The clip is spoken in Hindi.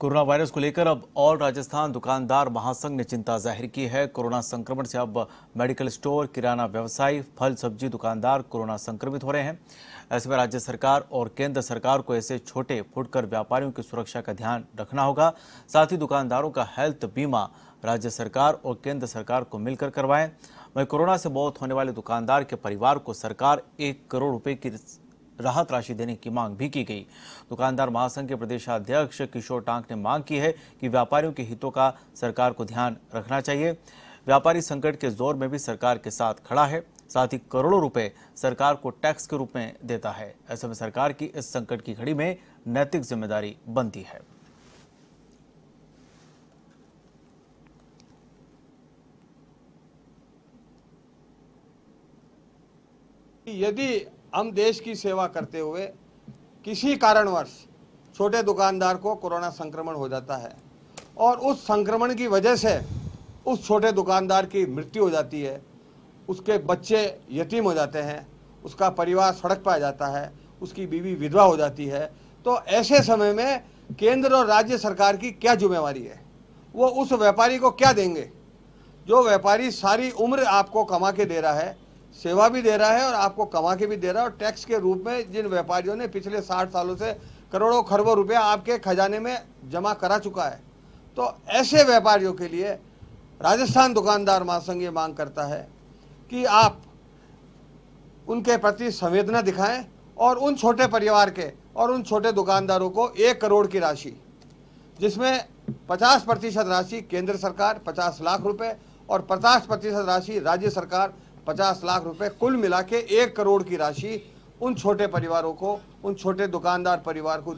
कोरोना वायरस को लेकर अब ऑल राजस्थान दुकानदार महासंघ ने चिंता जाहिर की है कोरोना संक्रमण से अब मेडिकल स्टोर किराना व्यवसायी फल सब्जी दुकानदार कोरोना संक्रमित हो रहे हैं ऐसे में राज्य सरकार और केंद्र सरकार को ऐसे छोटे फुटकर व्यापारियों की सुरक्षा का ध्यान रखना होगा साथ ही दुकानदारों का हेल्थ बीमा राज्य सरकार और केंद्र सरकार को मिलकर करवाएं वहीं कोरोना से मौत होने वाले दुकानदार के परिवार को सरकार एक करोड़ रुपये की राहत राशि देने की मांग भी की गई दुकानदार महासंघ के प्रदेशाध्यक्ष किशोर टांक ने मांग की है कि व्यापारियों के हितों का सरकार को ध्यान रखना चाहिए व्यापारी संकट के जोर में भी सरकार के साथ खड़ा है साथ ही करोड़ों रुपए सरकार को टैक्स के रूप में देता है ऐसे में सरकार की इस संकट की घड़ी में नैतिक जिम्मेदारी बनती है यदि हम देश की सेवा करते हुए किसी कारणवश छोटे दुकानदार को कोरोना संक्रमण हो जाता है और उस संक्रमण की वजह से उस छोटे दुकानदार की मृत्यु हो जाती है उसके बच्चे यतीम हो जाते हैं उसका परिवार सड़क पर आ जाता है उसकी बीवी विधवा हो जाती है तो ऐसे समय में केंद्र और राज्य सरकार की क्या जिम्मेवारी है वो उस व्यापारी को क्या देंगे जो व्यापारी सारी उम्र आपको कमा के दे रहा है सेवा भी दे रहा है और आपको कमा के भी दे रहा है और टैक्स के रूप में जिन व्यापारियों ने पिछले साठ सालों से करोड़ों खरबों रुपया आपके खजाने में जमा करा चुका है तो ऐसे व्यापारियों के लिए राजस्थान दुकानदार महासंघ ये मांग करता है कि आप उनके प्रति संवेदना दिखाएं और उन छोटे परिवार के और उन छोटे दुकानदारों को एक करोड़ की राशि जिसमें 50 प्रतिशत राशि केंद्र सरकार 50 लाख रुपए और 50 प्रतिशत राशि राज्य सरकार पचास लाख रुपए कुल मिला के एक करोड़ की राशि उन छोटे परिवारों को उन छोटे दुकानदार परिवार को